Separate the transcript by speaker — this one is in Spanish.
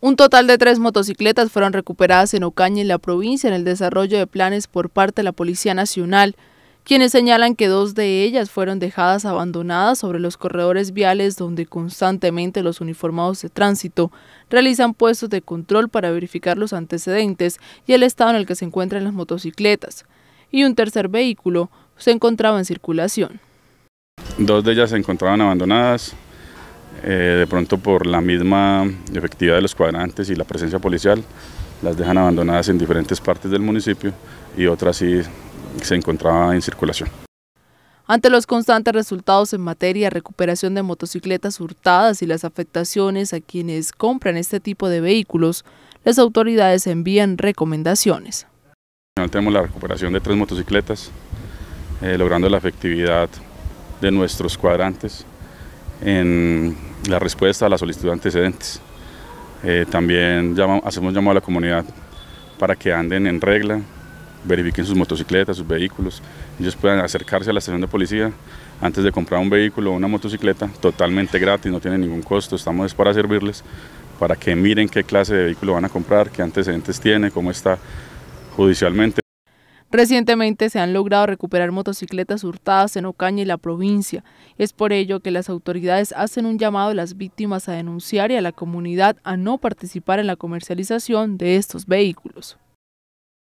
Speaker 1: Un total de tres motocicletas fueron recuperadas en Ocaña en la provincia en el desarrollo de planes por parte de la Policía Nacional, quienes señalan que dos de ellas fueron dejadas abandonadas sobre los corredores viales donde constantemente los uniformados de tránsito realizan puestos de control para verificar los antecedentes y el estado en el que se encuentran las motocicletas, y un tercer vehículo se encontraba en circulación.
Speaker 2: Dos de ellas se encontraban abandonadas, eh, de pronto por la misma efectividad de los cuadrantes y la presencia policial, las dejan abandonadas en diferentes partes del municipio y otras sí se encontraban en circulación.
Speaker 1: Ante los constantes resultados en materia de recuperación de motocicletas hurtadas y las afectaciones a quienes compran este tipo de vehículos, las autoridades envían recomendaciones.
Speaker 2: Tenemos la recuperación de tres motocicletas, eh, logrando la efectividad de nuestros cuadrantes, en la respuesta a la solicitud de antecedentes. Eh, también hacemos llamado a la comunidad para que anden en regla, verifiquen sus motocicletas, sus vehículos, ellos puedan acercarse a la estación de policía antes de comprar un vehículo o una motocicleta, totalmente gratis, no tiene ningún costo, estamos para servirles, para que miren qué clase de vehículo van a comprar, qué antecedentes tiene, cómo está judicialmente.
Speaker 1: Recientemente se han logrado recuperar motocicletas hurtadas en Ocaña y la provincia. Es por ello que las autoridades hacen un llamado a las víctimas a denunciar y a la comunidad a no participar en la comercialización de estos vehículos.